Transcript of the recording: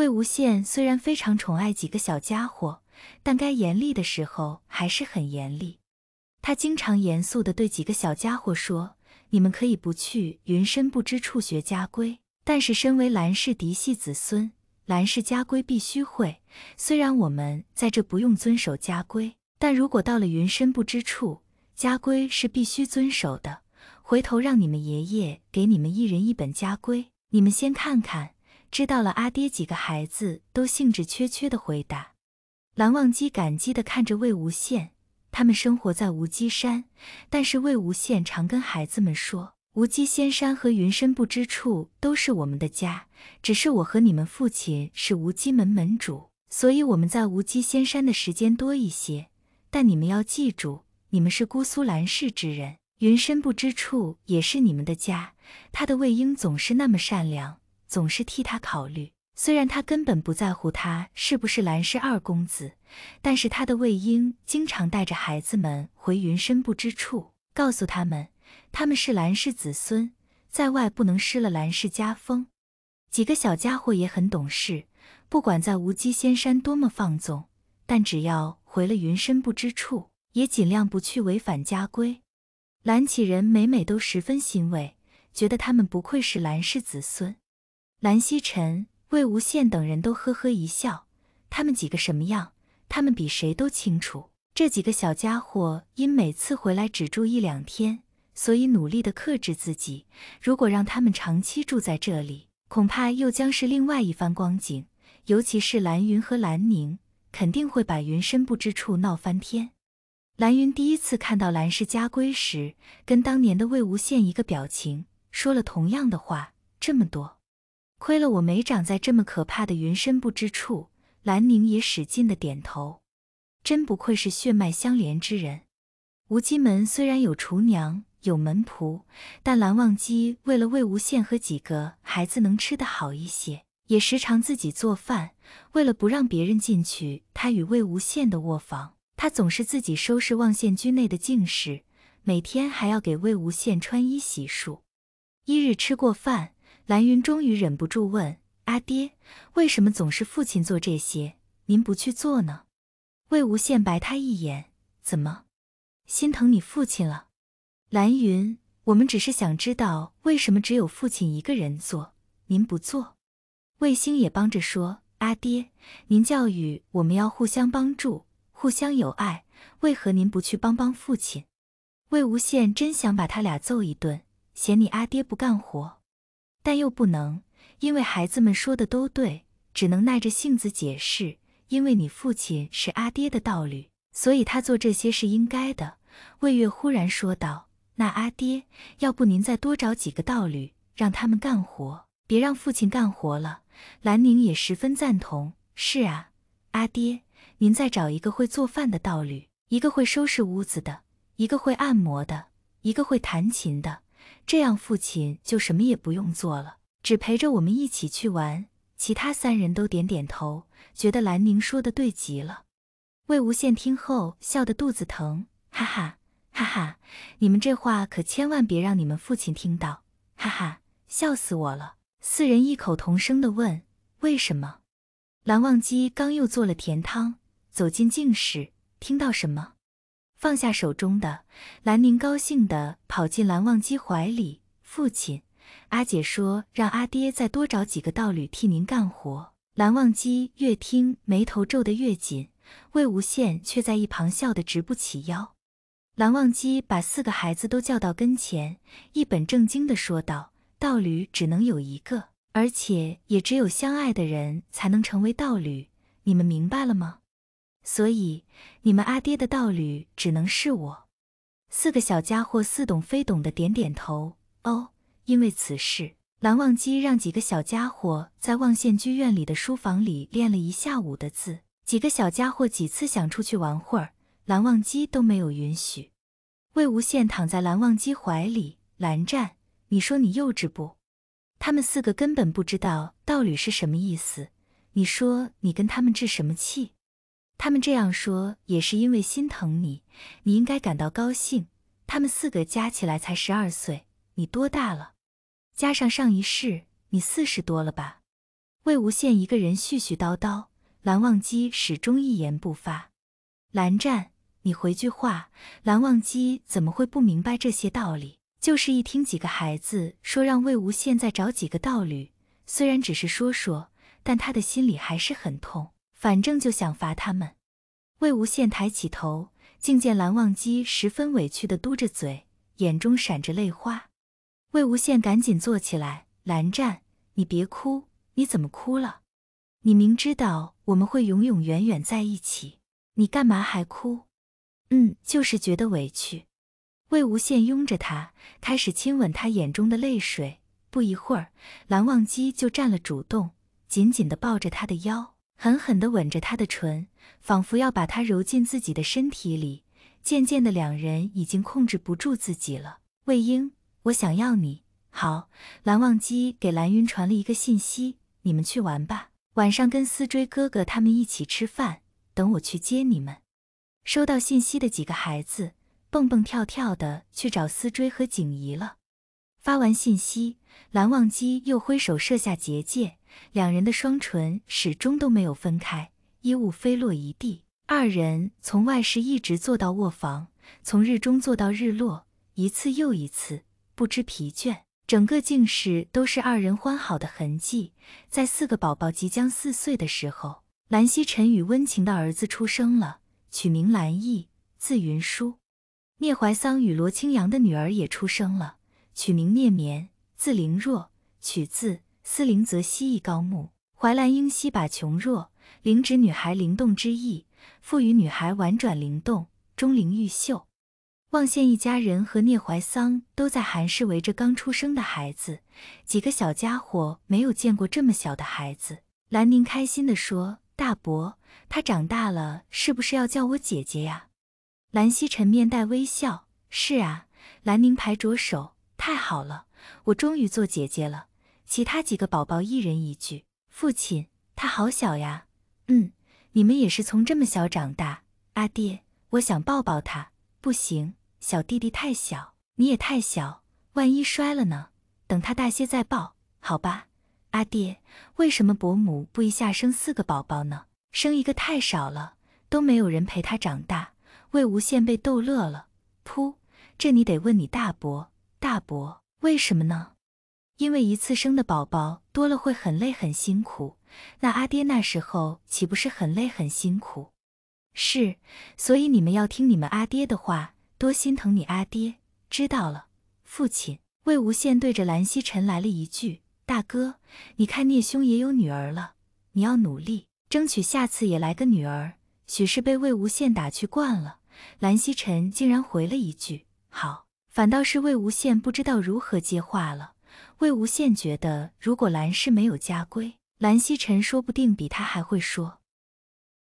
魏无羡虽然非常宠爱几个小家伙，但该严厉的时候还是很严厉。他经常严肃地对几个小家伙说：“你们可以不去云深不知处学家规，但是身为蓝氏嫡系子孙，蓝氏家规必须会。虽然我们在这不用遵守家规，但如果到了云深不知处，家规是必须遵守的。回头让你们爷爷给你们一人一本家规，你们先看看。”知道了，阿爹几个孩子都兴致缺缺的回答。蓝忘机感激的看着魏无羡。他们生活在无极山，但是魏无羡常跟孩子们说，无极仙山和云深不知处都是我们的家。只是我和你们父亲是无极门门主，所以我们在无极仙山的时间多一些。但你们要记住，你们是姑苏蓝氏之人，云深不知处也是你们的家。他的魏婴总是那么善良。总是替他考虑，虽然他根本不在乎他是不是兰氏二公子，但是他的魏婴经常带着孩子们回云深不知处，告诉他们他们是兰氏子孙，在外不能失了兰氏家风。几个小家伙也很懂事，不管在无极仙山多么放纵，但只要回了云深不知处，也尽量不去违反家规。蓝启仁每每都十分欣慰，觉得他们不愧是兰氏子孙。蓝曦臣、魏无羡等人都呵呵一笑。他们几个什么样，他们比谁都清楚。这几个小家伙因每次回来只住一两天，所以努力的克制自己。如果让他们长期住在这里，恐怕又将是另外一番光景。尤其是蓝云和蓝宁，肯定会把云深不知处闹翻天。蓝云第一次看到蓝氏家规时，跟当年的魏无羡一个表情，说了同样的话：这么多。亏了我没长在这么可怕的云深不知处。兰宁也使劲的点头，真不愧是血脉相连之人。无极门虽然有厨娘有门仆，但蓝忘机为了魏无羡和几个孩子能吃得好一些，也时常自己做饭。为了不让别人进去他与魏无羡的卧房，他总是自己收拾望羡居内的净室，每天还要给魏无羡穿衣洗漱。一日吃过饭。蓝云终于忍不住问：“阿爹，为什么总是父亲做这些，您不去做呢？”魏无羡白他一眼：“怎么，心疼你父亲了？”蓝云：“我们只是想知道，为什么只有父亲一个人做，您不做？”魏星也帮着说：“阿爹，您教育我们要互相帮助，互相友爱，为何您不去帮帮父亲？”魏无羡真想把他俩揍一顿，嫌你阿爹不干活。但又不能，因为孩子们说的都对，只能耐着性子解释。因为你父亲是阿爹的道侣，所以他做这些是应该的。魏月忽然说道：“那阿爹，要不您再多找几个道侣，让他们干活，别让父亲干活了。”兰宁也十分赞同：“是啊，阿爹，您再找一个会做饭的道侣，一个会收拾屋子的，一个会按摩的，一个会弹琴的。”这样，父亲就什么也不用做了，只陪着我们一起去玩。其他三人都点点头，觉得兰宁说的对极了。魏无羡听后笑得肚子疼，哈哈哈哈你们这话可千万别让你们父亲听到，哈哈，笑死我了！四人异口同声地问：“为什么？”蓝忘机刚又做了甜汤，走进静室，听到什么？放下手中的，兰宁高兴地跑进蓝忘机怀里。父亲，阿姐说让阿爹再多找几个道侣替您干活。蓝忘机越听眉头皱得越紧，魏无羡却在一旁笑得直不起腰。蓝忘机把四个孩子都叫到跟前，一本正经地说道：“道侣只能有一个，而且也只有相爱的人才能成为道侣。你们明白了吗？”所以，你们阿爹的道侣只能是我。四个小家伙似懂非懂的点点头。哦，因为此事，蓝忘机让几个小家伙在望仙居院里的书房里练了一下午的字。几个小家伙几次想出去玩会儿，蓝忘机都没有允许。魏无羡躺在蓝忘机怀里，蓝湛，你说你幼稚不？他们四个根本不知道道侣是什么意思。你说你跟他们置什么气？他们这样说也是因为心疼你，你应该感到高兴。他们四个加起来才十二岁，你多大了？加上上一世，你四十多了吧？魏无羡一个人絮絮叨叨，蓝忘机始终一言不发。蓝湛，你回句话。蓝忘机怎么会不明白这些道理？就是一听几个孩子说让魏无羡再找几个道侣，虽然只是说说，但他的心里还是很痛。反正就想罚他们。魏无羡抬起头，竟见蓝忘机十分委屈的嘟着嘴，眼中闪着泪花。魏无羡赶紧坐起来：“蓝湛，你别哭，你怎么哭了？你明知道我们会永永远远在一起，你干嘛还哭？”“嗯，就是觉得委屈。”魏无羡拥着他，开始亲吻他眼中的泪水。不一会儿，蓝忘机就占了主动，紧紧地抱着他的腰。狠狠地吻着她的唇，仿佛要把她揉进自己的身体里。渐渐的，两人已经控制不住自己了。魏婴，我想要你。好，蓝忘机给蓝云传了一个信息：你们去玩吧，晚上跟思追哥哥他们一起吃饭，等我去接你们。收到信息的几个孩子蹦蹦跳跳的去找思追和景怡了。发完信息，蓝忘机又挥手设下结界，两人的双唇始终都没有分开，衣物飞落一地。二人从外室一直坐到卧房，从日中坐到日落，一次又一次，不知疲倦。整个静室都是二人欢好的痕迹。在四个宝宝即将四岁的时候，蓝曦臣与温情的儿子出生了，取名蓝易，字云舒；聂怀桑与罗青阳的女儿也出生了。取名聂绵，字灵若，取字思灵则兮亦高木，怀兰英兮把琼若，灵指女孩灵动之意，赋予女孩婉转灵动，钟灵毓秀。望县一家人和聂怀桑都在寒室围着刚出生的孩子，几个小家伙没有见过这么小的孩子。兰宁开心地说：“大伯，他长大了是不是要叫我姐姐呀？”兰溪臣面带微笑：“是啊。”兰宁拍着手。太好了，我终于做姐姐了。其他几个宝宝一人一句：“父亲，他好小呀。”“嗯，你们也是从这么小长大。”“阿爹，我想抱抱他。”“不行，小弟弟太小，你也太小，万一摔了呢？”“等他大些再抱，好吧。”“阿爹，为什么伯母不一下生四个宝宝呢？生一个太少了，都没有人陪他长大。”魏无羡被逗乐了，噗，这你得问你大伯。大伯，为什么呢？因为一次生的宝宝多了会很累很辛苦。那阿爹那时候岂不是很累很辛苦？是，所以你们要听你们阿爹的话，多心疼你阿爹。知道了，父亲。魏无羡对着蓝曦臣来了一句：“大哥，你看聂兄也有女儿了，你要努力争取下次也来个女儿。”许是被魏无羡打趣惯了，蓝曦臣竟然回了一句：“好。”反倒是魏无羡不知道如何接话了。魏无羡觉得，如果兰氏没有家规，蓝曦臣说不定比他还会说。